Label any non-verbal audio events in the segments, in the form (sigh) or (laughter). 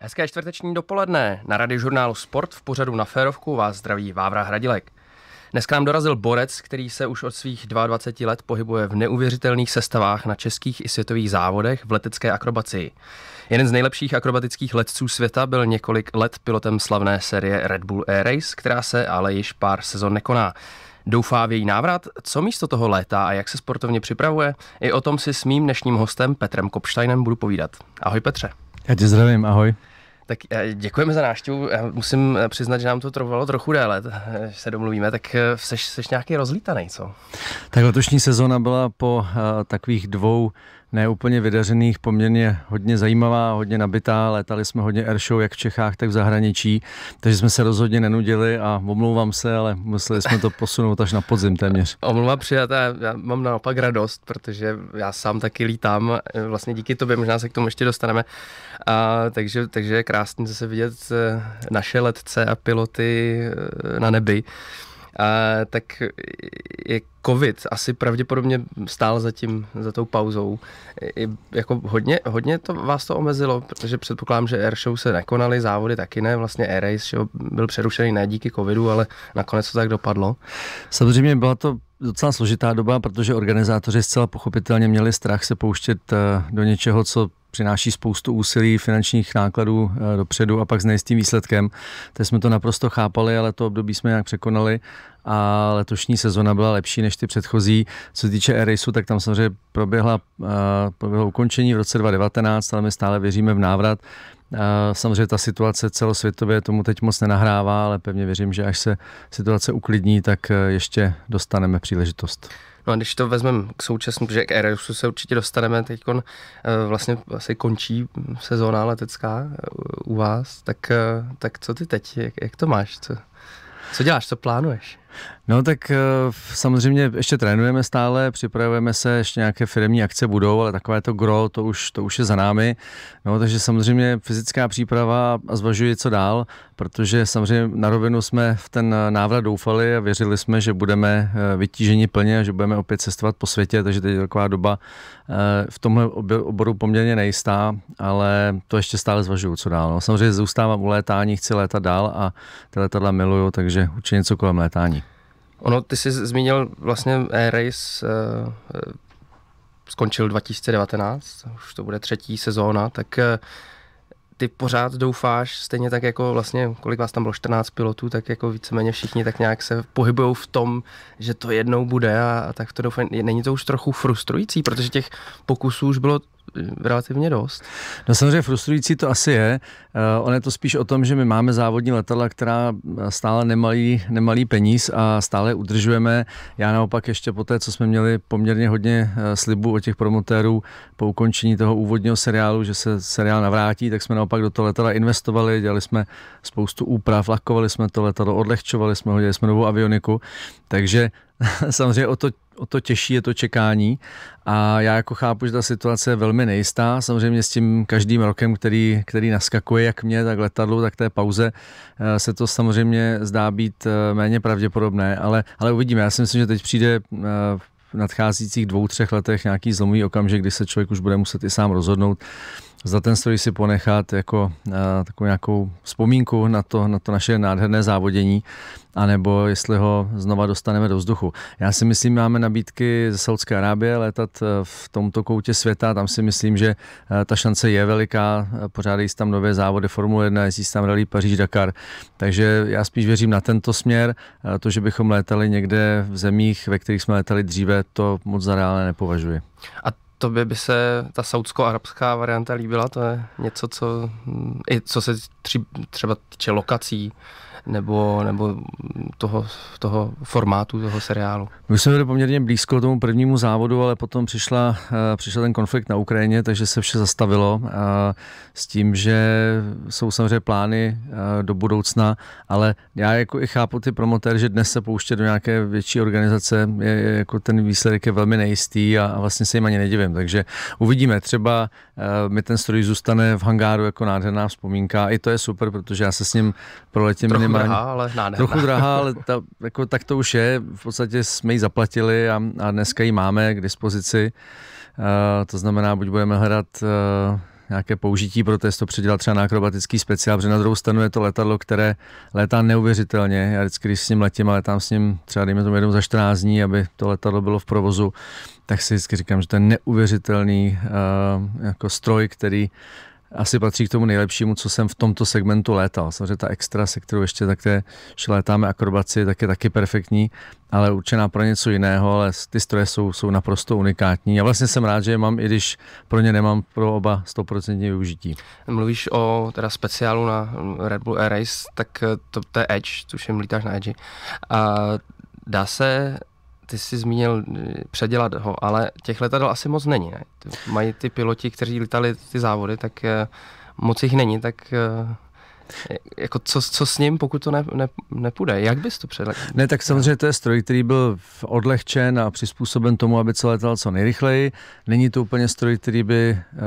Hezké čtvrteční dopoledne. Na žurnálu Sport v pořadu na Férovku vás zdraví Vávra Hradilek. Dnes k nám dorazil borec, který se už od svých 22 let pohybuje v neuvěřitelných sestavách na českých i světových závodech v letecké akrobaci. Jeden z nejlepších akrobatických letců světa byl několik let pilotem slavné série Red Bull Air Race, která se ale již pár sezon nekoná. Doufá v její návrat, co místo toho léta a jak se sportovně připravuje, i o tom si s mým dnešním hostem Petrem Kopštajnem budu povídat. Ahoj Petře. Já tě zdravím, ahoj. Tak eh, děkujeme za návštěvu. Já musím eh, přiznat, že nám to trvalo trochu déle, že se domluvíme. Tak eh, seš, seš nějaký rozlítaný, co? Tak letošní sezona byla po uh, takových dvou neúplně vydařených, poměrně hodně zajímavá, hodně nabitá. Létali jsme hodně airshow, jak v Čechách, tak v zahraničí, takže jsme se rozhodně nenudili a omlouvám se, ale museli jsme to posunout až na podzim téměř. (laughs) Omluva přijatá, já mám naopak radost, protože já sám taky lítám, eh, vlastně díky tobě, možná se k tomu ještě dostaneme. A, takže, takže je krásný zase vidět eh, naše letce a piloty eh, na nebi tak je covid asi pravděpodobně stál za tím, za tou pauzou. I, jako hodně, hodně to vás to omezilo, protože předpokládám, že airshow se nekonaly, závody taky ne, vlastně Air Race byl přerušený ne díky covidu, ale nakonec to tak dopadlo. Samozřejmě byla to docela složitá doba, protože organizátoři zcela pochopitelně měli strach se pouštět eh, do něčeho, co přináší spoustu úsilí, finančních nákladů eh, dopředu a pak s nejistým výsledkem. Teď jsme to naprosto chápali, ale to období jsme nějak překonali a letošní sezona byla lepší než ty předchozí. Co se týče Airaceu, tak tam samozřejmě proběhla, eh, proběhlo ukončení v roce 2019, ale my stále věříme v návrat. Samozřejmě ta situace celosvětově tomu teď moc nenahrává, ale pevně věřím, že až se situace uklidní, tak eh, ještě dostaneme příležitost. No a když to vezmeme k současnému, protože k Aerosu se určitě dostaneme, teď eh, vlastně asi končí sezóna letecká eh, u vás, tak, tak co ty teď, jak, jak to máš, co, co děláš, co plánuješ? No tak eh, samozřejmě ještě trénujeme stále, připravujeme se, ještě nějaké firmní akce budou, ale takové to gro, to už, to už je za námi. No takže samozřejmě fyzická příprava a zvažuji, co dál, protože samozřejmě na rovinu jsme v ten návrat doufali a věřili jsme, že budeme eh, vytíženi plně a že budeme opět cestovat po světě, takže teď je taková doba eh, v tomhle oboru poměrně nejistá, ale to ještě stále zvažuju, co dál. No, samozřejmě zůstávám u létání, chci létat dál a ty letadla miluju, takže určitě něco kolem létání. Ono, ty jsi zmínil vlastně Air Race, uh, eh, eh, skončil 2019, už to bude třetí sezóna, tak eh, ty pořád doufáš, stejně tak jako vlastně, kolik vás tam bylo, 14 pilotů, tak jako víceméně všichni tak nějak se pohybují v tom, že to jednou bude a, a tak to doufám. Není to už trochu frustrující, protože těch pokusů už bylo relativně dost. No samozřejmě frustrující to asi je. Eh, ono je to spíš o tom, že my máme závodní letadla, která stále nemalý, nemalý peníz a stále udržujeme. Já naopak ještě po té, co jsme měli poměrně hodně eh, slibů od těch promotérů po ukončení toho úvodního seriálu, že se seriál navrátí, tak jsme naopak do toho letadla investovali, dělali jsme spoustu úprav, lakovali jsme to letadlo, odlehčovali jsme ho, dělali jsme novou avioniku. Takže (laughs) samozřejmě o to, o to těžší je to čekání a já jako chápu, že ta situace je velmi nejistá, samozřejmě s tím každým rokem, který, který naskakuje jak mě, tak letadlu, tak té pauze, eh, se to samozřejmě zdá být eh, méně pravděpodobné, ale, ale uvidíme, já si myslím, že teď přijde eh, v nadcházících dvou, třech letech nějaký zlomový okamžik, kdy se člověk už bude muset i sám rozhodnout, za ten stroj si ponechat jako a, eh, takovou nějakou vzpomínku na to, na to naše nádherné závodění, anebo jestli ho znova dostaneme do vzduchu. Já si myslím, máme nabídky ze Saudské Arábie létat eh, v tomto koutě světa, tam si myslím, že eh, ta šance je veliká, pořádají se tam nové závody Formule 1, jezdí tam Rally Paříž, Dakar, takže já spíš věřím na tento směr, to, že bychom létali někde v zemích, ve kterých jsme létali dříve, to moc za reálné nepovažuji. A Tobě by se ta saudsko-arabská varianta líbila? To je něco, co mm, i co se tři, třeba týče lokací, nebo, nebo toho, toho formátu, toho seriálu. My jsme byli poměrně blízko tomu prvnímu závodu, ale potom přišla, eh, přišel ten konflikt na Ukrajině, takže se vše zastavilo eh, s tím, že jsou samozřejmě plány eh, do budoucna, ale já jako i chápu ty promotéry, že dnes se pouště do nějaké větší organizace, je, je, jako ten výsledek je velmi nejistý a, a vlastně se jim ani nedivím, takže uvidíme. Třeba mi ten stroj zůstane v hangáru jako nádherná vzpomínka i to je super, protože já se s ním proletím Trochu minimálně. Drahá, ale nádherná. No, Trochu drahá, ale ta, jako, tak to už je. V podstatě jsme ji zaplatili a, a dneska ji máme k dispozici. Uh, to znamená, buď budeme hledat uh, nějaké použití pro testo, předělat třeba na akrobatický speciál, protože na druhou stranu je to letadlo, které létá neuvěřitelně. Já vždycky, když s ním letím, ale tam s ním třeba dejme tomu jednou za 14 dní, aby to letadlo bylo v provozu, tak si vždycky říkám, že to je neuvěřitelný uh, jako stroj, který asi patří k tomu nejlepšímu, co jsem v tomto segmentu létal. Samozřejmě ta extra, se kterou ještě také létáme akrobaci, tak je taky perfektní, ale určená pro něco jiného, ale ty stroje jsou, jsou naprosto unikátní. Já vlastně jsem rád, že je mám, i když pro ně nemám pro oba 100% využití. Mluvíš o teda speciálu na Red Bull Air Race, tak eh, to, to je Edge, tuším, lítáš na Edge. A dá se ty jsi zmínil eh, předělat ho, ale těch letadel asi moc není. Ne? Mají ty piloti, kteří letali ty závody, tak eh, moc jich není, tak eh, jako co, co s ním, pokud to ne, ne, nepůjde? Jak bys to předal? Ne, tak samozřejmě to je stroj, který byl odlehčen a přizpůsoben tomu, aby se letal co nejrychleji. Není to úplně stroj, který by uh,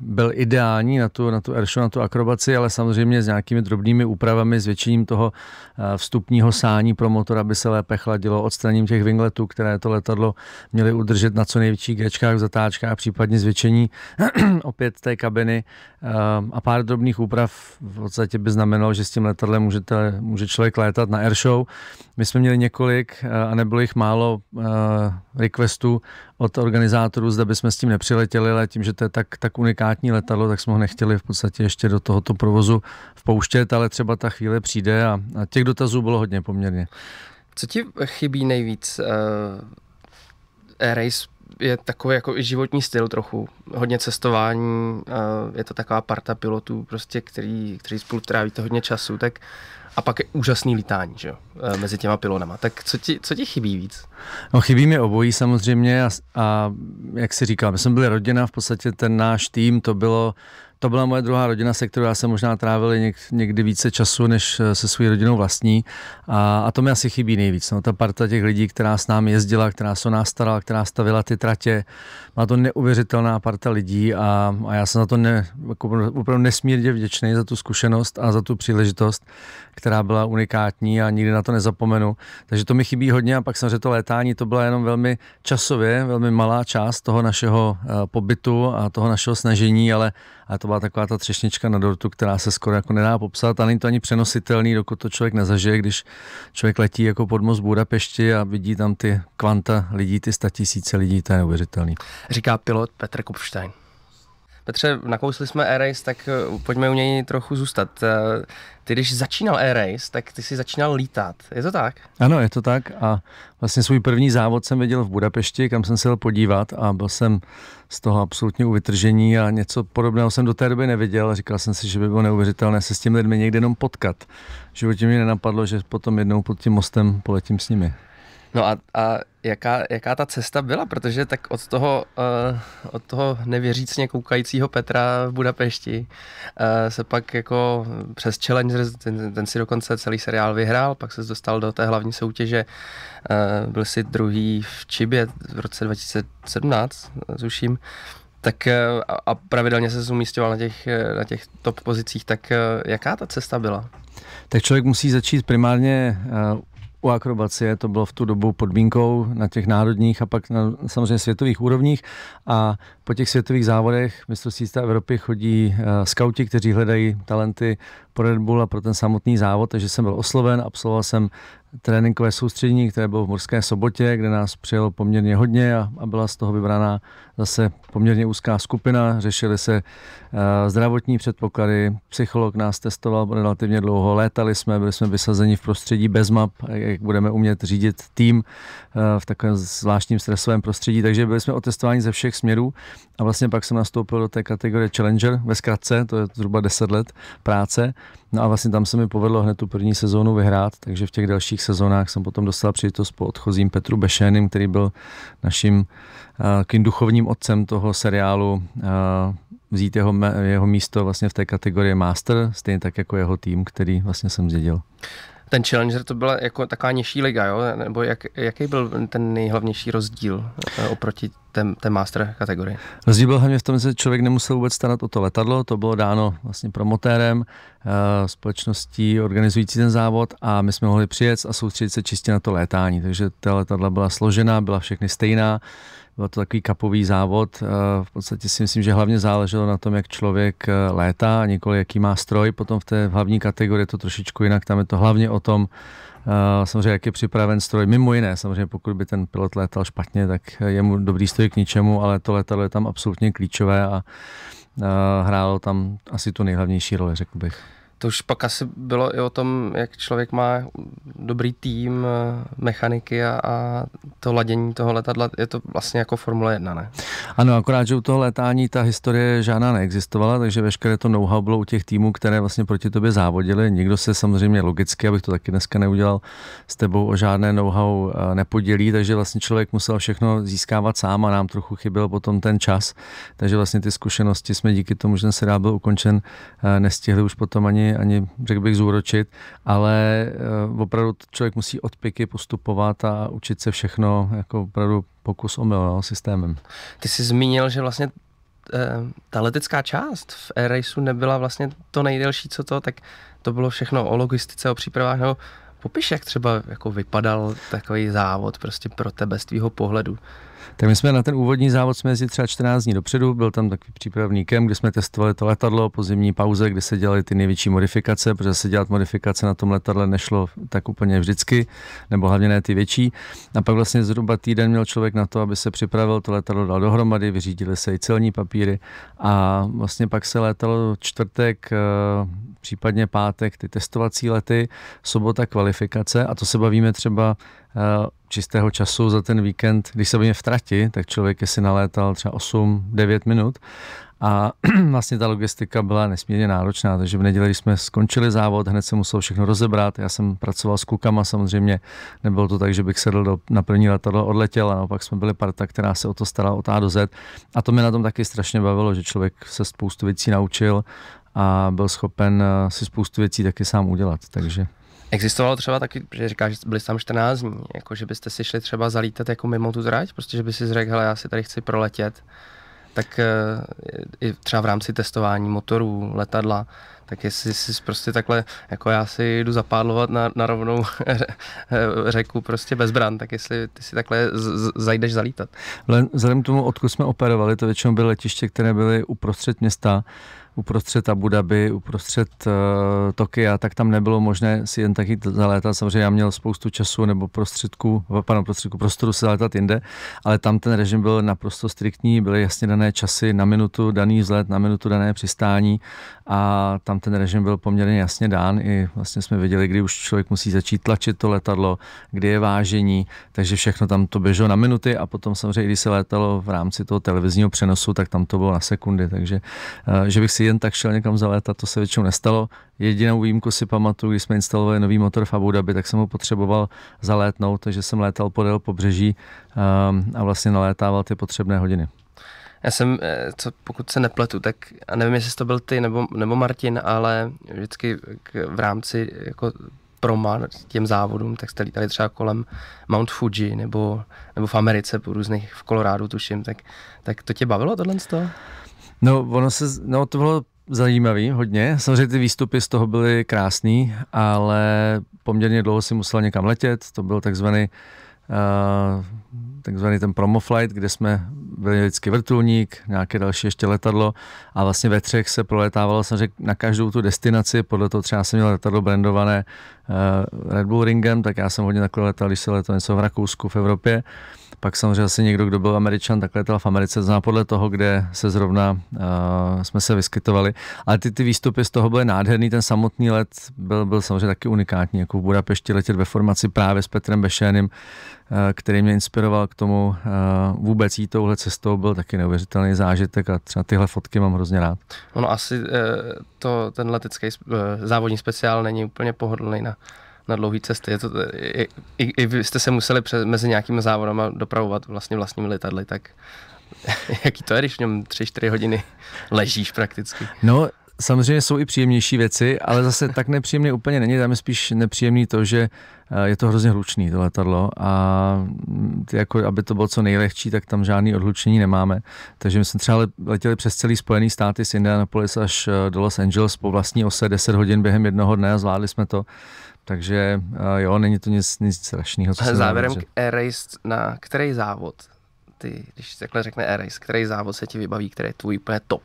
byl ideální na tu, na tu airshow, na tu akrobaci, ale samozřejmě s nějakými drobnými úpravami, zvětšením toho uh, vstupního sání pro motor, aby se lépe chladilo, odstraním těch wingletů, které to letadlo měly udržet na co největší gečkách, zatáčkách, případně zvětšení (clears throat) opět té kabiny uh, a pár drobných úprav v podstatě podstatě by znamenalo, že s tím letadlem můžete, může člověk létat na airshow. My jsme měli několik eh, a nebylo jich málo eh, requestů od organizátorů, zda bychom s tím nepřiletěli, ale tím, že to je tak, tak unikátní letadlo, tak jsme ho nechtěli v podstatě ještě do tohoto provozu vpouštět, ale třeba ta chvíle přijde a, a těch dotazů bylo hodně poměrně. Co ti chybí nejvíc? Uh, race je takový jako i životní styl trochu. Hodně cestování, je to taková parta pilotů, prostě, který, který spolu tráví to hodně času, tak a pak je úžasný lítání, že e, mezi těma pilonama. Tak co ti, co ti chybí víc? No chybí mi obojí samozřejmě a, a jak si říkám, my jsme byli rodina, v podstatě ten náš tým, to bylo to byla moje druhá rodina, se kterou já jsem možná trávil někdy více času než eh, se svou rodinou vlastní. A, a to mi asi chybí nejvíc. No, ta parta těch lidí, která s námi jezdila, která se nás starala, která stavila ty tratě, má to neuvěřitelná parta lidí a, a já jsem za to ne, jako opravdu nesmírně vděčný za tu zkušenost a za tu příležitost, která byla unikátní a nikdy na to nezapomenu. Takže to mi chybí hodně a pak samozřejmě to létání, to byla jenom velmi časově, velmi malá část toho našeho eh, pobytu a toho našeho snažení, ale, a to byla taková ta třešnička na dortu, která se skoro jako nedá popsat a není to ani přenositelný, dokud to člověk nezažije, když člověk letí jako most Budapešti a vidí tam ty kvanta lidí, ty statisíce lidí, to je neuvěřitelný. Říká pilot Petr Kupštajn. Petře, nakousli jsme E-Race, tak eh, pojďme u něj trochu zůstat. Eh, ty, když začínal E-Race, tak ty si začínal lítat. Je to tak? Ano, je to tak. A vlastně svůj první závod jsem viděl v Budapešti, kam jsem se jel podívat a byl jsem z toho absolutně u vytržení a něco podobného jsem do té doby neviděl. Říkal jsem si, že by bylo neuvěřitelné se s těmi lidmi někde jenom potkat. V životě mi nenapadlo, že potom jednou pod tím mostem poletím s nimi. No a, a jaká, jaká ta cesta byla, protože tak od toho, uh, od toho nevěřícně koukajícího Petra v Budapešti uh, se pak jako přes Challenger, ten, ten si dokonce celý seriál vyhrál, pak se dostal do té hlavní soutěže, uh, byl si druhý v Čibě v roce 2017, zuším, tak uh, a pravidelně se zumístěval na těch, na těch top pozicích, tak uh, jaká ta cesta byla? Tak člověk musí začít primárně uh, u akrobacie to bylo v tu dobu podmínkou na těch národních a pak na samozřejmě světových úrovních a po těch světových závodech mistrovství Evropy chodí uh, skauti, kteří hledají talenty pro Red Bull a pro ten samotný závod, takže jsem byl osloven, absolvoval jsem tréninkové soustředění, které bylo v Morské sobotě, kde nás přijelo poměrně hodně a, a byla z toho vybraná zase poměrně úzká skupina. Řešili se uh, zdravotní předpoklady, psycholog nás testoval relativně dlouho, létali jsme, byli jsme vysazeni v prostředí bez map, jak budeme umět řídit tým uh, v takovém zvláštním stresovém prostředí, takže byli jsme otestováni ze všech směrů a vlastně pak jsem nastoupil do té kategorie Challenger, ve zkratce, to je zhruba 10 let práce. No a vlastně tam se mi povedlo hned tu první sezónu vyhrát, takže v těch dalších sezónách jsem potom dostal příležitost po odchozím Petru Bešénem, který byl naším uh, eh, duchovním otcem toho seriálu, uh, vzít jeho, jeho místo vlastně v té kategorii Master, stejně tak jako jeho tým, který vlastně jsem zjedil ten Challenger to byla jako taková nižší liga, jo? Nebo jak, jaký byl ten nejhlavnější rozdíl eh, oproti té, té master kategorii? Rozdíl byl hlavně v tom, že člověk nemusel vůbec starat o to letadlo, to bylo dáno vlastně promotérem, eh, společností organizující ten závod a my jsme mohli přijet a soustředit se čistě na to létání. Takže ta letadla byla složená, byla všechny stejná, byl to takový kapový závod. Eh, v podstatě si myslím, že hlavně záleželo na tom, jak člověk eh, létá a nikoli jaký má stroj. Potom v té hlavní kategorii je to trošičku jinak. Tam je to hlavně o tom, eh, samozřejmě, jak je připraven stroj. Mimo jiné, samozřejmě, pokud by ten pilot létal špatně, tak je mu dobrý stroj k ničemu, ale to letadlo je tam absolutně klíčové a hrálo tam asi tu nejhlavnější roli, řekl bych to už pak asi bylo i o tom, jak člověk má dobrý tým, eh, mechaniky a, a to ladění toho letadla, je to vlastně jako Formule 1, ne? Ano, akorát, že u toho letání ta historie žádná neexistovala, takže veškeré to know-how bylo u těch týmů, které vlastně proti tobě závodili, Nikdo se samozřejmě logicky, abych to taky dneska neudělal, s tebou o žádné know-how eh, nepodělí, takže vlastně člověk musel všechno získávat sám a nám trochu chyběl potom ten čas. Takže vlastně ty zkušenosti jsme díky tomu, že ten seriál byl ukončen, eh, nestihli už potom ani ani, řekl bych, zúročit, ale eh, opravdu člověk musí od piky postupovat a učit se všechno jako opravdu pokus omyl no, systémem. Ty jsi zmínil, že vlastně eh, ta letecká část v Air Raceu nebyla vlastně to nejdelší, co to, tak to bylo všechno o logistice, o přípravách, nebo popiš, jak třeba jako vypadal takový závod prostě pro tebe z tvýho pohledu. Tak my jsme na ten úvodní závod jsme jezdili třeba 14 dní dopředu, byl tam takový přípravný kem, kde jsme testovali to letadlo po zimní pauze, kde se dělaly ty největší modifikace, protože se dělat modifikace na tom letadle nešlo tak úplně vždycky, nebo hlavně ne ty větší. A pak vlastně zhruba týden měl člověk na to, aby se připravil, to letadlo dal dohromady, vyřídili se i celní papíry a vlastně pak se letalo čtvrtek eh, případně pátek ty testovací lety, sobota kvalifikace a to se bavíme třeba eh, čistého času za ten víkend, když se bavíme v trati, tak člověk si nalétal třeba 8-9 minut a (clears throat) vlastně ta logistika byla nesmírně náročná, takže v neděli, když jsme skončili závod, hned se muselo všechno rozebrat. Já jsem pracoval s klukama samozřejmě, nebylo to tak, že bych sedl do, na první letadlo, odletěl, a naopak jsme byli parta, která se o to starala od A do Z. A to mě na tom taky strašně bavilo, že člověk se spoustu věcí naučil a byl schopen eh, si spoustu věcí taky sám udělat, takže... Existovalo třeba taky, že říkáš, že byli tam 14 dní, jako že byste si šli třeba zalítat jako mimo tu zrať, prostě že by si řekl, hele, já si tady chci proletět, tak eh, i třeba v rámci testování motorů, letadla, tak jestli si prostě takhle, jako já si jdu zapádlovat na, na rovnou (laughs) eh, řeku prostě bez bran, tak jestli ty si takhle zajdeš zalítat. Vzhledem k tomu, odkud jsme operovali, to většinou byly letiště, které byly uprostřed města, uprostřed Abu Dhabi, uprostřed uh, Tokia, tak tam nebylo možné si jen taky zalétat. Samozřejmě já měl spoustu času nebo prostředků, pardon, prostředku, prostoru se zalétat jinde, ale tam ten režim byl naprosto striktní, byly jasně dané časy na minutu daný vzlet, na minutu dané přistání a tam ten režim byl poměrně jasně dán. I vlastně jsme věděli, kdy už člověk musí začít tlačit to letadlo, kdy je vážení, takže všechno tam to běželo na minuty a potom samozřejmě, když se létalo v rámci toho televizního přenosu, tak tam to bylo na sekundy, takže eh, že bych si jen tak šel někam léta, to se většinou nestalo. Jedinou výjimku si pamatuju, když jsme instalovali nový motor v Abu Dhabi, tak jsem ho potřeboval zalétnout, takže jsem létal podél pobřeží ehm, a vlastně nalétával ty potřebné hodiny. Já jsem, eh, co, pokud se nepletu, tak a nevím, jestli to byl ty nebo, nebo Martin, ale vždycky k, v rámci jako proma těm závodům, tak jste lítali třeba kolem Mount Fuji nebo, nebo v Americe po různých, v Kolorádu tuším, tak, tak to tě bavilo tohle z toho? No, ono se, no to bylo zajímavý hodně. Samozřejmě ty výstupy z toho byly krásný, ale poměrně dlouho si musel někam letět. To byl takzvaný uh, takzvaný ten promo flight, kde jsme byli vždycky vrtulník, nějaké další ještě letadlo a vlastně ve třech se proletávalo samozřejmě na každou tu destinaci, podle toho třeba jsem měl letadlo brandované uh, Red Bull Ringem, tak já jsem hodně takhle letal, když se letalo něco v Rakousku, v Evropě. Uh, pak samozřejmě asi někdo, kdo byl američan, tak letěl v Americe, zná podle toho, kde se zrovna uh, jsme se vyskytovali. Ale ty, ty výstupy z toho byly nádherný, ten samotný let byl, byl samozřejmě taky unikátní, jako v Budapešti letět ve formaci právě s Petrem Bešénem, uh, který mě inspiroval k tomu uh, vůbec jít touhle cestou, byl taky neuvěřitelný zážitek a třeba tyhle fotky mám hrozně rád. Ono asi uh, to, ten letecký uh, závodní speciál není úplně pohodlný na na dlouhé cesty. Je to, i, i, i vy jste se museli přes, mezi nějakými závodama dopravovat vlastně vlastními letadly, tak (laughs) jaký to je, když v něm 3-4 hodiny ležíš prakticky? No, samozřejmě jsou i příjemnější věci, ale zase tak nepříjemné úplně není. Tam je spíš nepříjemný to, že eh, je to hrozně hlučný to letadlo a mm, jako, aby to bylo co nejlehčí, tak tam žádný odhlučení nemáme. Takže my jsme třeba letěli přes celý Spojený státy z Indianapolis až eh, do Los Angeles po vlastní ose 10 hodin během jednoho dne a zvládli jsme to. Takže eh, jo, není to nic, nic strašného. Co Závěrem k Air-Race, na který závod ty, když takhle řekne Air-Race, který závod se ti vybaví, který je tvůj úplně top?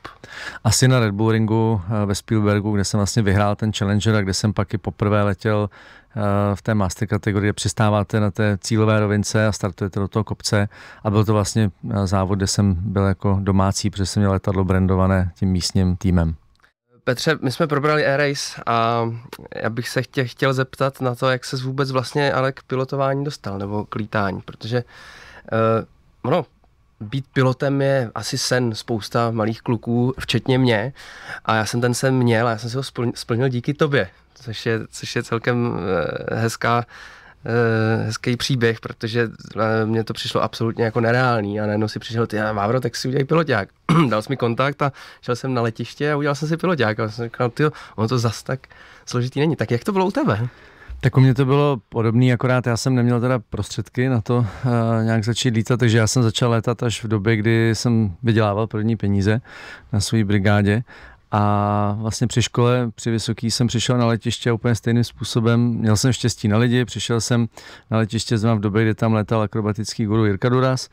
Asi na Red Bull Ringu eh, ve Spielbergu, kde jsem vlastně vyhrál ten Challenger a kde jsem pak i poprvé letěl eh, v té master kategorii, přistáváte na té cílové rovince a startujete do toho kopce. A byl to vlastně závod, kde jsem byl jako domácí, protože jsem měl letadlo brandované tím místním týmem. Petře, my jsme probrali Air-Race a já bych se tě chtěl zeptat na to, jak se vůbec vlastně ale k pilotování dostal, nebo k lítání, protože uh, ono, být pilotem je asi sen spousta malých kluků, včetně mě. A já jsem ten sen měl a já jsem si ho splnil díky tobě, což je, což je celkem eh, hezká, eh, hezký příběh, protože mně to přišlo absolutně jako nereálný a najednou si přišel ty, Vávro, tak si udělej piloták. (clears throat) dal jsi mi kontakt a šel jsem na letiště a udělal jsem si piloták. A jsem říkal, ty, ono to zas tak složitý není. Tak jak to bylo u tebe? Tak u mě to bylo podobné, akorát já jsem neměl teda prostředky na to uh, nějak začít lítat, takže já jsem začal létat až v době, kdy jsem vydělával první peníze na své brigádě a vlastně při škole, při vysoký jsem přišel na letiště úplně stejným způsobem. Měl jsem štěstí na lidi, přišel jsem na letiště zrovna v době, kdy tam letal akrobatický guru Jirka Duras.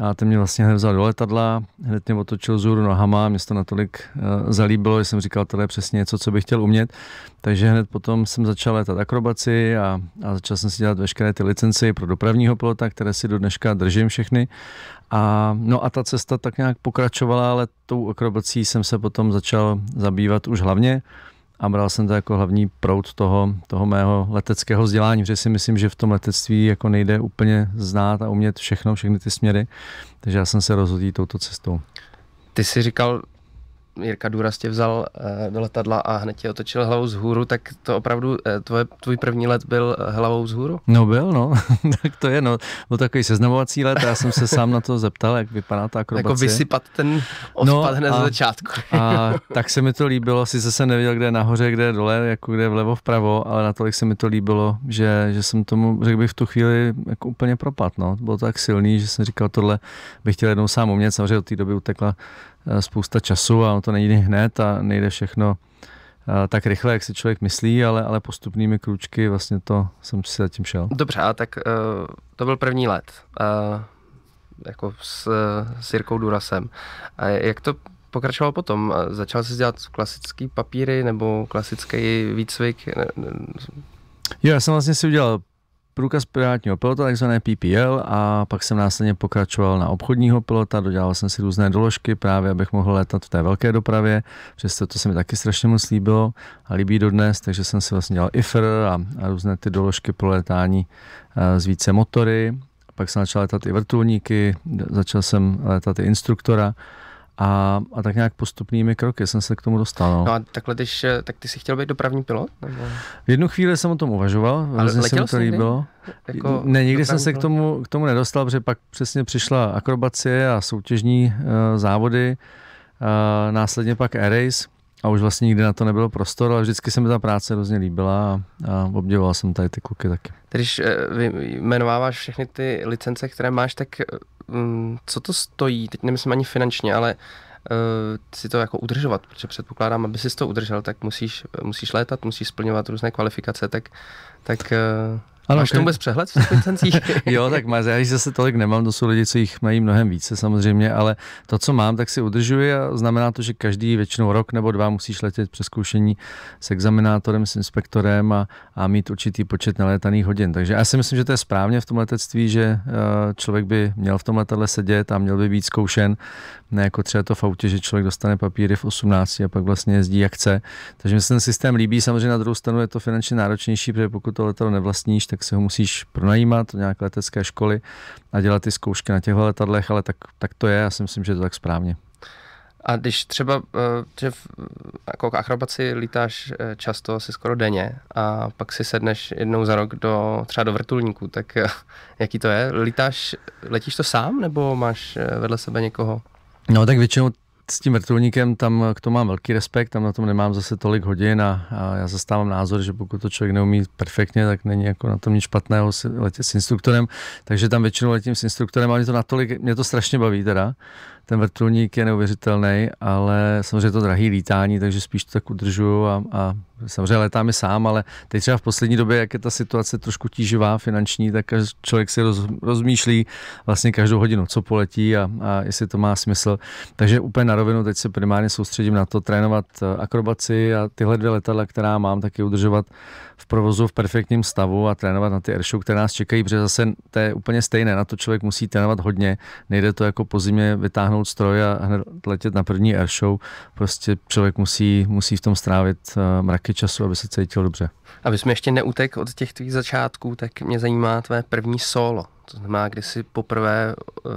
A ten mě vlastně hned vzal do letadla, hned mě otočil zůru nohama, mě se to natolik uh, zalíbilo, že jsem říkal, tohle je přesně něco, co bych chtěl umět. Takže hned potom jsem začal letat akrobaci a, a začal jsem si dělat veškeré ty licenci pro dopravního pilota, které si do dneška držím všechny. A, no a ta cesta tak nějak pokračovala, ale tou akrobací jsem se potom začal zabývat už hlavně a bral jsem to jako hlavní proud toho, toho mého leteckého vzdělání, protože si myslím, že v tom letectví jako nejde úplně znát a umět všechno, všechny ty směry, takže já jsem se rozhodl touto cestou. Ty jsi říkal, Jirka Důraz tě vzal eh, do letadla a hned tě otočil hlavou z hůru, tak to opravdu eh, tvoje, tvůj první let byl eh, hlavou z hůru? No byl, no. (laughs) tak to je, no. Byl takový seznamovací let a já jsem se sám na to zeptal, jak vypadá ta akrobace. Jako vysypat ten no odpad no, hned a, ze začátku. a tak se mi to líbilo, Asi zase nevěděl, kde je nahoře, kde je dole, jako kde je vlevo, vpravo, ale natolik se mi to líbilo, že, že jsem tomu, řekl bych, v tu chvíli jako úplně propad, no. Bylo to tak silný, že jsem říkal, tohle bych chtěl jednou sám umět, samozřejmě od té doby utekla Eh, spousta času a ono to nejde hned a nejde všechno eh, tak rychle, jak si člověk myslí, ale, ale postupnými kručky vlastně to jsem si zatím šel. Dobře, a tak uh, to byl první let uh, jako s, s Jirkou Durasem. A jak to pokračoval potom? Začal jsi dělat klasický papíry nebo klasický výcvik? Jo, já jsem vlastně si udělal průkaz privátního pilota, takzvané PPL, a pak jsem následně pokračoval na obchodního pilota, dodělal jsem si různé doložky, právě abych mohl letat v té velké dopravě, přesto to se mi taky strašně moc líbilo a líbí dodnes, takže jsem si vlastně dělal IFR a, a různé ty doložky pro letání z eh, více motory, pak jsem začal letat i vrtulníky, začal jsem letat i instruktora, a, a tak nějak postupnými kroky jsem se k tomu dostal. No, no a takhle, když, eh, tak ty jsi chtěl být dopravní pilot? Nebo? V jednu chvíli jsem o tom uvažoval, hrozně se mi to líbilo. Jako ne, nikdy jsem se k tomu, k tomu nedostal, protože pak přesně přišla akrobacie a soutěžní uh, závody, uh, následně pak Race, a už vlastně nikdy na to nebylo prostor, ale vždycky se mi ta práce hrozně líbila a, a obdivoval jsem tady ty kluky taky. Když eh, jmenováváš všechny ty licence, které máš, tak eh, mm, co to stojí? Teď nemyslím ani finančně, ale uh, si to jako udržovat, protože předpokládám, aby si to udržel, tak musíš, musíš létat, musíš splňovat různé kvalifikace, tak, tak ano, Máš okay. tomu bez přehled v těch (laughs) jo, tak má, já jich zase tolik nemám, to jsou lidi, co jich mají mnohem více samozřejmě, ale to, co mám, tak si udržuji a znamená to, že každý většinou rok nebo dva musíš letět zkoušení s examinátorem, s inspektorem a, a mít určitý počet nalétaných hodin. Takže já si myslím, že to je správně v tom letectví, že eh, člověk by měl v tom letadle sedět a měl by být zkoušen, ne jako třeba to v autě, že člověk dostane papíry v 18 a pak vlastně jezdí jak chce. Takže mi se ten systém líbí, samozřejmě na druhou stranu je to finančně náročnější, protože pokud to letadlo nevlastníš, tak tak si ho musíš pronajímat do nějaké letecké školy a dělat ty zkoušky na těchto letadlech, ale tak, tak to je, já si myslím, že je to tak správně. A když třeba, eh, že v, jako k akrobaci lítáš eh, často, asi skoro denně, a pak si sedneš jednou za rok do, třeba do vrtulníku, tak eh, jaký to je? Lítáš, letíš to sám, nebo máš vedle sebe někoho? No tak většinou s tím vrtulníkem, tam eh, k tomu mám velký respekt, tam na tom nemám zase tolik hodin a, a já zastávám názor, že pokud to člověk neumí perfektně, tak není jako na tom nic špatného letět s instruktorem, takže tam většinou letím s instruktorem a mě to natolik, mě to strašně baví teda, ten vrtulník je neuvěřitelný, ale samozřejmě to drahý lítání, takže spíš to tak udržuju a, a samozřejmě letám i sám, ale teď třeba v poslední době, jak je ta situace trošku tíživá finanční, tak člověk si roz, rozmýšlí vlastně každou hodinu, co poletí a, a jestli to má smysl. Takže úplně na rovinu teď se primárně soustředím na to trénovat akrobaci a tyhle dvě letadla, která mám, taky udržovat v provozu v perfektním stavu a trénovat na ty airshow, které nás čekají, protože zase to je úplně stejné, na to člověk musí trénovat hodně, nejde to jako po zimě vytáhnout stroj a hned letět na první airshow, prostě člověk musí, musí v tom strávit eh, mraky času, aby se cítil dobře. Aby jsme ještě neutek od těch tvých začátků, tak mě zajímá tvé první solo, to znamená, kdy jsi poprvé uh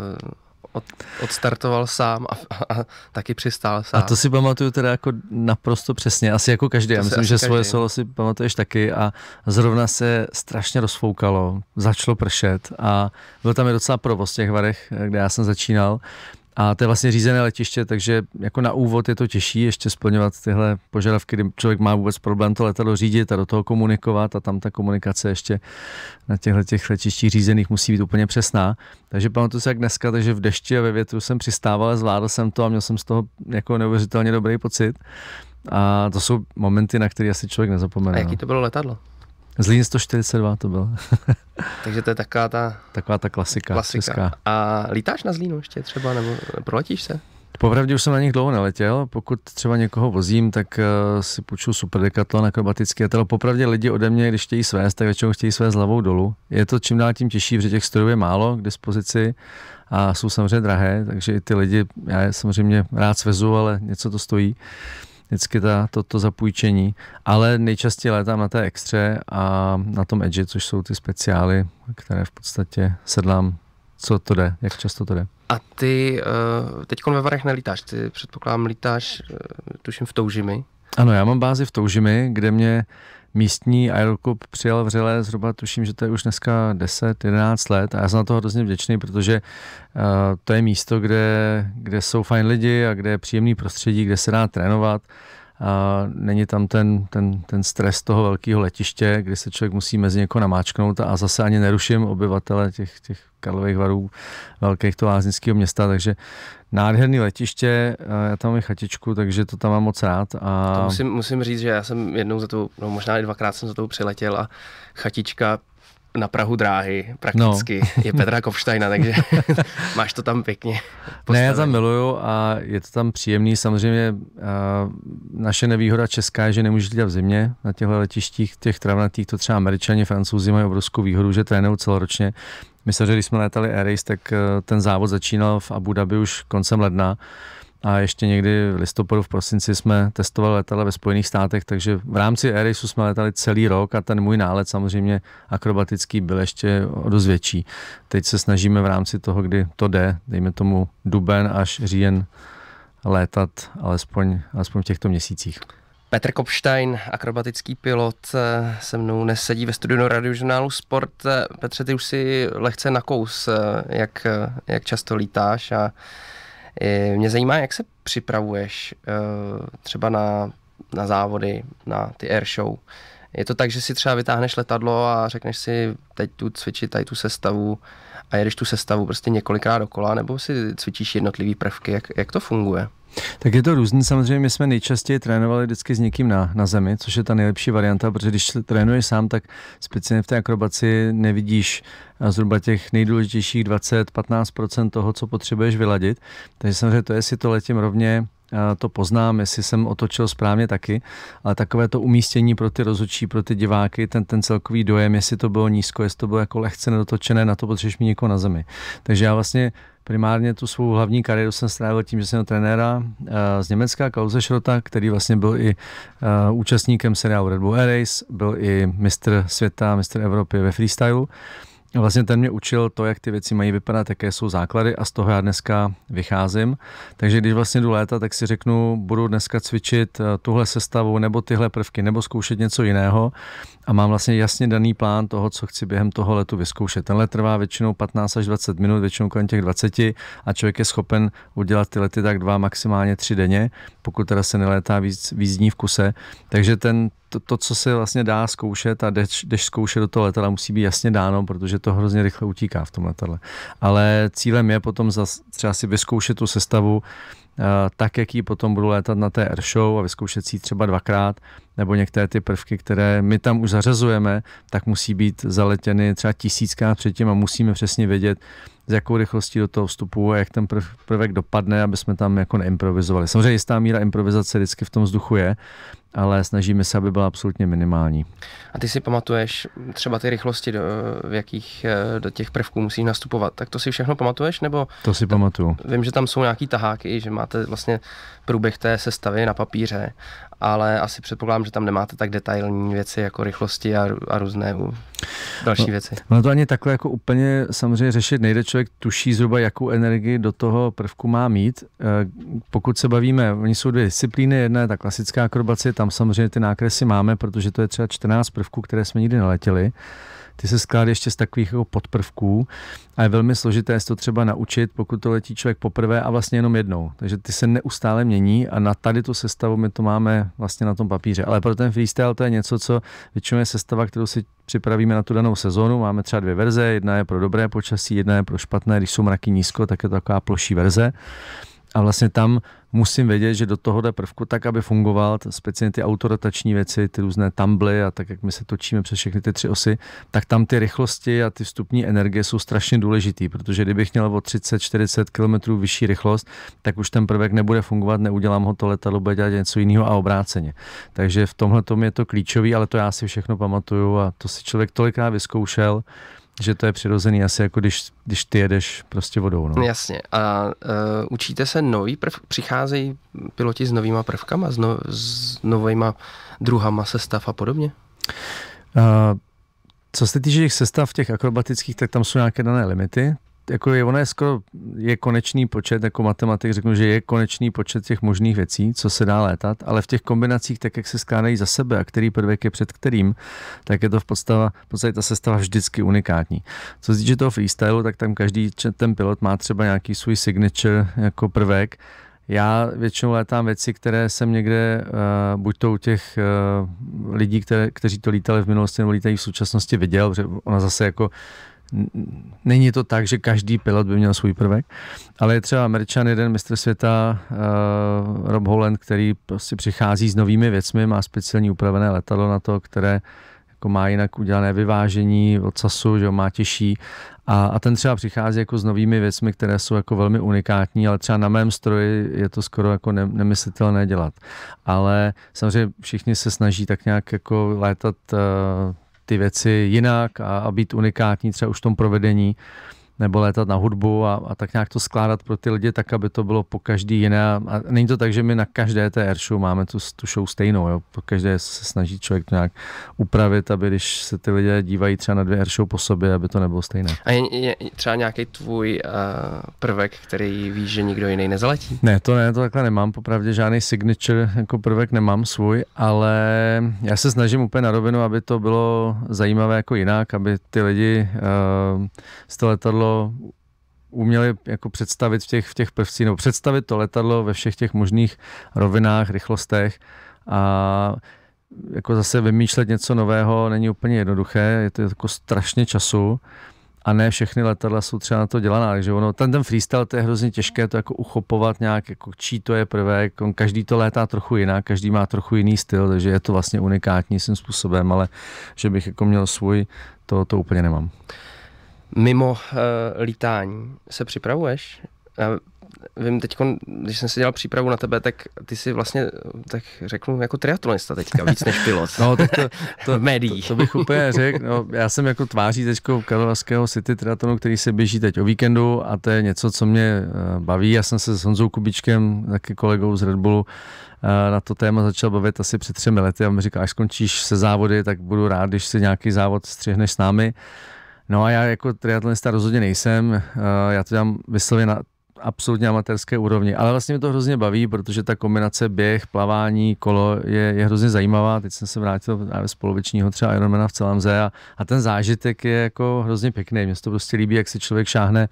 od, odstartoval sám a, a, a taky přistál sám. A to si pamatuju teda jako naprosto přesně, asi jako každý. To Já myslím, že každý. svoje solo si pamatuješ taky a zrovna se strašně rozfoukalo, začalo pršet a byl tam i docela provoz v těch varech, kde já jsem začínal. A to je vlastně řízené letiště, takže jako na úvod je to těžší ještě splňovat tyhle požadavky, kdy člověk má vůbec problém to letadlo řídit a do toho komunikovat a tam ta komunikace ještě na těchto těch letištích řízených musí být úplně přesná. Takže pamatuju se jak dneska, takže v dešti a ve větru jsem přistával, zvládl jsem to a měl jsem z toho jako neuvěřitelně dobrý pocit. A to jsou momenty, na které asi člověk nezapomene. A no. jaký to bylo letadlo? Zlín 142 to bylo. (laughs) Takže to je taková ta... Taková ta klasika, klasika. česká. A lítáš na Zlínu ještě třeba, nebo proletíš se? Popravdě už jsem na nich dlouho neletěl, pokud třeba někoho vozím, tak uh, si půjču dekatlon akrobatický a teda popravdě lidi ode mě, když chtějí svést, tak většinou chtějí svést hlavou dolů. Je to čím dál tím těžší, protože těch strojů je málo k dispozici a jsou samozřejmě drahé, takže i ty lidi, já je samozřejmě rád svezu, ale něco to stojí. Uh, vždycky ta, to, to zapůjčení, ale nejčastěji létám na té extře a na tom edge, což jsou ty speciály, které v podstatě sedlám co to jde, jak často to jde. A ty uh, eh, teď ve Varech nelítáš, ty předpokládám lítáš, eh, tuším, v Toužimi. Ano, já mám bázi v Toužimi, kde mě uh, místní aeroklub přijal vřele, zhruba tuším, že to je už dneska 10-11 let a já jsem na to hrozně vděčný, protože uh, to je místo, kde, kde jsou fajn lidi a kde je příjemný prostředí, kde se dá trénovat a není tam ten, ten, ten stres toho velkého letiště, kdy se člověk musí mezi někoho namáčknout a zase ani neruším obyvatele těch, těch Karlových varů, velkých toho láznického města, takže nádherný letiště, já tam mám i chatičku, takže to tam mám moc rád. A... To musím, musím říct, že já jsem jednou za to, no možná i dvakrát jsem za to přiletěl a chatička na Prahu dráhy prakticky no. je Petra (laughs) Kopštajna, takže (laughs) máš to tam pěkně. Postavený. Ne, já tam miluju a je to tam příjemný. Samozřejmě eh, naše nevýhoda česká je, že nemůžeš dělat v zimě. Na těchto letištích, těch travnatých, to třeba američani, francouzi mají obrovskou výhodu, že trénují celoročně. Myslím, že když jsme létali Air tak eh, ten závod začínal v Abu Dhabi už koncem ledna a ještě někdy v listopadu, v prosinci jsme testovali letadla ve Spojených státech, takže v rámci Airisu jsme letali celý rok a ten můj nálet samozřejmě akrobatický byl ještě o dost větší. Teď se snažíme v rámci toho, kdy to jde, dejme tomu duben až říjen, létat alespoň, alespoň v těchto měsících. Petr Kopštajn, akrobatický pilot, eh, se mnou nesedí ve studiu radiožurnálu Sport. Eh, Petře, ty už si lehce nakous, eh, jak, jak často lítáš a E, mě zajímá, jak se připravuješ e, třeba na, na závody, na ty airshow, je to tak, že si třeba vytáhneš letadlo a řekneš si, teď tu cvičit tady tu sestavu a jedeš tu sestavu prostě několikrát dokola, nebo si cvičíš jednotlivý prvky, jak, jak to funguje? Tak je to různý, samozřejmě my jsme nejčastěji trénovali vždycky s někým na, na zemi, což je ta nejlepší varianta, protože když trénuješ sám, tak speciálně v té akrobaci nevidíš eh, zhruba těch nejdůležitějších 20-15% toho, co potřebuješ vyladit. Takže samozřejmě to je, jestli to letím rovně Eh, to poznám, jestli jsem otočil správně taky, ale takové to umístění pro ty rozhodčí, pro ty diváky, ten, ten celkový dojem, jestli to bylo nízko, jestli to bylo jako lehce nedotočené, na to potřebuješ mít někoho na zemi. Takže já vlastně primárně tu svou hlavní kariéru jsem strávil tím, že jsem trenéra eh, z Německa, Klause Schrota, který vlastně byl i eh, účastníkem seriálu Red Bull Air Race, byl i mistr světa, mistr Evropy ve freestylu. Vlastně ten mě učil to, jak ty věci mají vypadat, jaké jsou základy a z toho já dneska vycházím. Takže když vlastně jdu léta, tak si řeknu, budu dneska cvičit eh, tuhle sestavu nebo tyhle prvky nebo zkoušet něco jiného a mám vlastně jasně daný plán toho, co chci během toho letu vyzkoušet. Tenhle trvá většinou 15 až 20 minut, většinou kolem těch 20 a člověk je schopen udělat ty lety tak dva, maximálně tři denně, pokud teda se nelétá víc, víc dní v kuse. Takže ten, to, to, co se vlastně dá zkoušet a jdeš, jdeš zkoušet do toho letadla, musí být jasně dáno, protože to hrozně rychle utíká v tom letadle. Ale cílem je potom zas, třeba si vyzkoušet tu sestavu, eh, tak, jak ji potom budu létat na té airshow a vyzkoušet si ji třeba dvakrát, nebo některé ty prvky, které my tam už zařazujeme, tak musí být zaletěny třeba tisíckrát předtím a musíme přesně vědět, s jakou rychlostí do toho vstupuje, jak ten prv, prvek dopadne, aby jsme tam jako neimprovizovali. Samozřejmě jistá míra improvizace vždycky v tom vzduchu je, ale snažíme se, aby byla absolutně minimální. A ty si pamatuješ třeba ty rychlosti, do, v jakých eh, do těch prvků musíš nastupovat, tak to si všechno pamatuješ? nebo? To si pamatuju. vím, že tam jsou nějaký taháky, že máte vlastně průběh té sestavy na papíře, ale asi předpokládám, že tam nemáte tak detailní věci jako rychlosti a, a různé další no, věci. No to ani takhle jako úplně samozřejmě řešit nejde, člověk tuší zhruba, jakou energii do toho prvku má mít. Eh, pokud se bavíme, oni jsou dvě disciplíny, jedna je ta klasická akrobacie, tam samozřejmě ty nákresy máme, protože to je třeba 14 prvků, které jsme nikdy neletěli ty se skládá ještě z takových jako podprvků a je velmi složité se to třeba naučit, pokud to letí člověk poprvé a vlastně jenom jednou. Takže ty se neustále mění a na tady tu sestavu my to máme vlastně na tom papíře. Ale pro ten freestyle to je něco, co většinou je sestava, kterou si připravíme na tu danou sezónu. Máme třeba dvě verze, jedna je pro dobré počasí, jedna je pro špatné, když jsou mraky nízko, tak je to taková ploší verze. A vlastně tam musím vědět, že do tohohle prvku, tak aby fungoval, speciálně ty autorotační věci, ty různé tumbly a tak, jak my se točíme přes všechny ty tři osy, tak tam ty rychlosti a ty vstupní energie jsou strašně důležitý, protože kdybych měl o 30-40 km vyšší rychlost, tak už ten prvek nebude fungovat, neudělám ho to letadlo, bude dělat něco jiného a obráceně. Takže v tomhle tom je to klíčový, ale to já si všechno pamatuju a to si člověk tolikrát vyzkoušel, že to je přirozený asi jako když, když ty jedeš prostě vodou. No. Jasně. A uh, učíte se nový prv, přicházejí piloti s novýma prvkama, s, no, s novýma druhama sestav a podobně? Uh, co se týče těch sestav, těch akrobatických, tak tam jsou nějaké dané limity jako je, ono je skoro, je konečný počet, jako matematik řeknu, že je konečný počet těch možných věcí, co se dá létat, ale v těch kombinacích, tak jak se skládají za sebe a který prvek je před kterým, tak je to v podstatě, v podstatě ta sestava vždycky unikátní. Co se týče toho freestylu, tak tam každý ten pilot má třeba nějaký svůj signature jako prvek, já většinou létám věci, které jsem někde, uh, buď to u těch uh, lidí, které, kteří to lítali v minulosti nebo lítají v současnosti, viděl, protože ona zase jako není to tak, že každý pilot by měl svůj prvek, ale je třeba Američan, jeden mistr světa, uh, Rob Holland, který prostě přichází s novými věcmi, má speciální upravené letadlo na to, které jako má jinak udělané vyvážení od času, že ho má těžší. A, a ten třeba přichází jako s novými věcmi, které jsou jako velmi unikátní, ale třeba na mém stroji je to skoro jako ne, nemyslitelné dělat. Ale samozřejmě všichni se snaží tak nějak jako létat uh, ty věci jinak a, a být unikátní třeba už v tom provedení nebo létat na hudbu a, a tak nějak to skládat pro ty lidi tak, aby to bylo po každý jiné. A není to tak, že my na každé té air show máme tu, tu show stejnou. Jo? Po každé se snaží člověk to nějak upravit, aby když se ty lidé dívají třeba na dvě air show po sobě, aby to nebylo stejné. A je, je třeba nějaký tvůj uh, prvek, který víš, že nikdo jiný nezaletí? Ne, to ne, to takhle nemám. Popravdě žádný signature jako prvek nemám svůj, ale já se snažím úplně na rovinu, aby to bylo zajímavé jako jinak, aby ty lidi uh, z toho letadlo letadlo uměli jako představit v těch, v těch prvcích, nebo představit to letadlo ve všech těch možných rovinách, rychlostech a jako zase vymýšlet něco nového není úplně jednoduché, je to jako strašně času a ne všechny letadla jsou třeba na to dělaná, takže ono, ten, ten freestyle to je hrozně těžké to jako uchopovat nějak, jako čí to je prvek, každý to létá trochu jinak, každý má trochu jiný styl, takže je to vlastně unikátní svým způsobem, ale že bych jako měl svůj, to, to úplně nemám mimo uh, lítání se připravuješ? Já vím teď, když jsem si dělal přípravu na tebe, tak ty si vlastně, tak řeknu, jako triatlonista teďka, víc než pilot. No, tak to, to, (laughs) médií. To, to, bych úplně řekl. No, já jsem jako tváří teďko Karlovského City triatlonu, který se běží teď o víkendu a to je něco, co mě eh, baví. Já jsem se s Honzou Kubičkem, taky kolegou z Red Bullu, eh, na to téma začal bavit asi před třemi lety a mi říkal, až skončíš se závody, tak budu rád, když si nějaký závod střihneš s námi. No a já jako triatlonista rozhodně nejsem, eh, já to dělám vysloveně na absolutně amatérské úrovni, ale vlastně mě to hrozně baví, protože ta kombinace běh, plavání, kolo je, je hrozně zajímavá. Teď jsem se vrátil z polovičního třeba Ironmana v celém ze a, a ten zážitek je jako hrozně pěkný. Mně se to prostě líbí, jak si člověk šáhne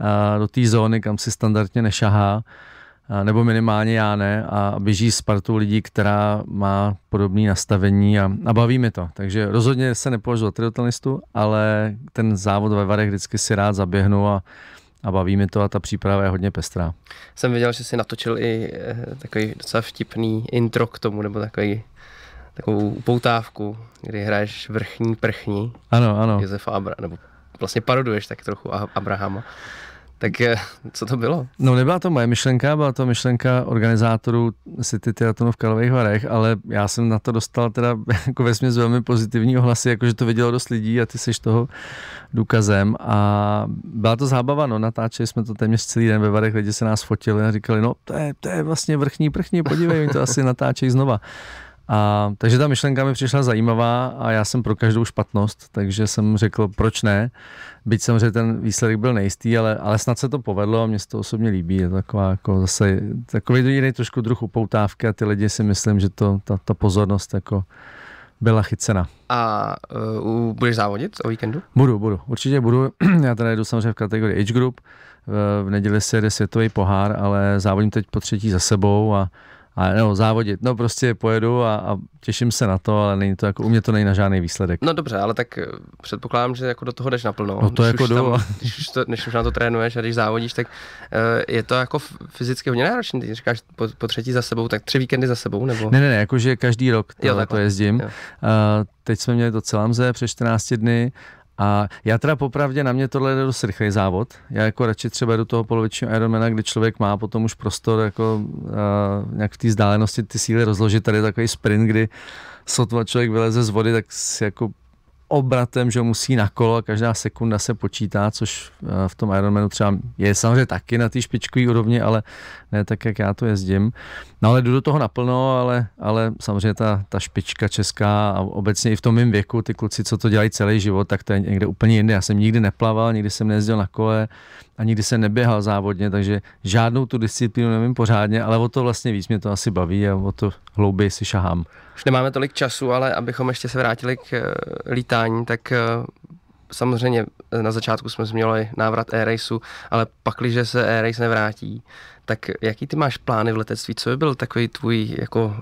eh, do té zóny, kam si standardně nešahá nebo minimálně já ne, a běží s partou lidí, která má podobné nastavení a, a baví mi to. Takže rozhodně se nepovažuji za triatlonistu, ale ten závod ve Varech vždycky si rád zaběhnu a, a baví mi to a ta příprava je hodně pestrá. Jsem viděl, že si natočil i eh, takový docela vtipný intro k tomu, nebo takový takovou poutávku, kdy hraješ vrchní prchní. Ano, ano. Josefa Abra, nebo vlastně paroduješ tak trochu Abrahama. Tak eh, co to bylo? No nebyla to moje myšlenka, byla to myšlenka organizátorů City Triathlonu v Karlových Varech, ale já jsem na to dostal teda (laughs) jako ve velmi pozitivní ohlasy, jakože to vidělo dost lidí a ty jsi toho důkazem a byla to zábava, no natáčeli jsme to téměř celý den ve Varech, lidi se nás fotili a říkali, no to je, to je vlastně vrchní prchní, podívej, to asi natáčejí znova. A, takže ta myšlenka mi přišla zajímavá a já jsem pro každou špatnost, takže jsem řekl, proč ne. Byť samozřejmě ten výsledek byl nejistý, ale, ale snad se to povedlo a mě se to osobně líbí. Je to taková jako zase takový jiný trošku druh upoutávky a ty lidi si myslím, že to, ta, ta pozornost jako byla chycena. A uh, budeš závodit o víkendu? Budu, budu, určitě budu. (clears throat) Já teda jdu samozřejmě v kategorii Age Group, v neděli se jede světový pohár, ale závodím teď po třetí za sebou a a no, závodit. No prostě pojedu a, a, těším se na to, ale není to jako, u mě to není na žádný výsledek. No dobře, ale tak eh, předpokládám, že jako do toho jdeš naplno. No to jako do. Než když, už to, už na to trénuješ a když závodíš, tak eh, je to jako fyzicky hodně náročné. Ty říkáš po, po, třetí za sebou, tak tři víkendy za sebou, nebo? Ne, ne, ne, jakože každý rok to, jo, to jezdím. Jo. Uh, teď jsme měli to celám ze před 14 dny a já teda popravdě na mě tohle je dost rychlej závod. Já jako radši třeba do toho polovičního Ironmana, kdy člověk má potom už prostor jako uh, nějak v té vzdálenosti ty síly rozložit. Tady je takový sprint, kdy sotva člověk vyleze z vody, tak si jako obratem, že musí na kolo a každá sekunda se počítá, což eh, v tom Ironmanu třeba je samozřejmě taky na té špičkové úrovni, ale ne tak, jak já to jezdím. No ale jdu do toho naplno, ale, ale samozřejmě ta, ta špička česká a obecně i v tom mém věku, ty kluci, co to dělají celý život, tak to je někde úplně jinde. Já jsem nikdy neplaval, nikdy jsem nejezdil na kole a nikdy jsem neběhal závodně, takže žádnou tu disciplínu nevím pořádně, ale o to vlastně víc mě to asi baví a o to hlouběji si šahám. Už nemáme tolik času, ale abychom ještě se vrátili k eh, lítání, tak eh, samozřejmě eh, na začátku jsme změnili návrat e Raceu, ale pakliže se e Race nevrátí, tak jaký ty máš plány v letectví? Co by byl takový tvůj jako uh,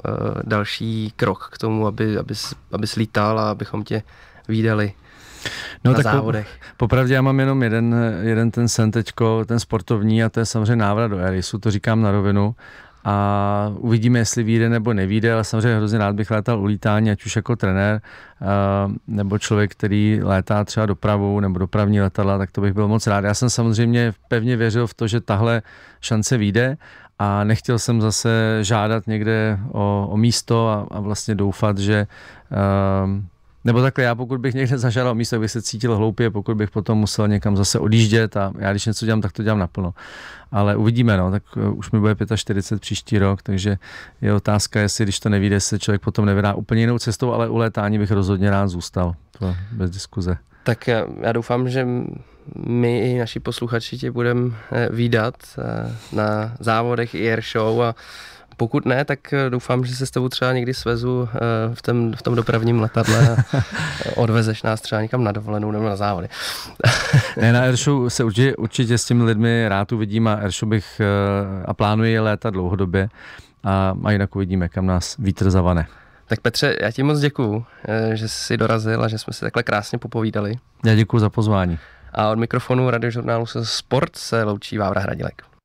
další krok k tomu, aby, aby, aby lítal a abychom tě výdali? No, na tak závodech. Po, popravdě já mám jenom jeden, jeden ten sen teďko, ten sportovní a to je samozřejmě návrat do Erisu, to říkám na rovinu a uvidíme, jestli vyjde nebo nevíde, ale samozřejmě hrozně rád bych létal ulítání, ať už jako trenér eh, nebo člověk, který létá třeba dopravou nebo dopravní letadla, tak to bych byl moc rád. Já jsem samozřejmě pevně věřil v to, že tahle šance vyjde a nechtěl jsem zase žádat někde o, o místo a, a vlastně doufat, že uh, nebo takhle, já pokud bych někde zažádal místo, bych se cítil hloupě, pokud bych potom musel někam zase odjíždět a já když něco dělám, tak to dělám naplno. Ale uvidíme, no, tak eh, už mi bude 45 příští rok, takže je otázka, jestli když to nevíde, se člověk potom nevydá úplně jinou cestou, ale u létání bych rozhodně rád zůstal. To bez diskuze. Tak já, doufám, že my i naši posluchači tě budeme eh, výdat eh, na závodech i airshow a pokud ne, tak eh, doufám, že se s tebou třeba někdy svezu eh, v, tom, v tom dopravním letadle a (laughs) odvezeš nás třeba někam na dovolenou nebo na závody. (laughs) ne, na Airshow se určitě, určitě s těmi lidmi rád uvidím a Airshow bych eh, a plánuji léta dlouhodobě a, a jinak uvidíme, kam nás vítr zavane. Tak Petře, já ti moc děkuju, že jsi dorazil a že jsme si takhle krásně popovídali. Já děkuji za pozvání. A od mikrofonu radiožurnálu se Sport se loučí Vávra Hradilek.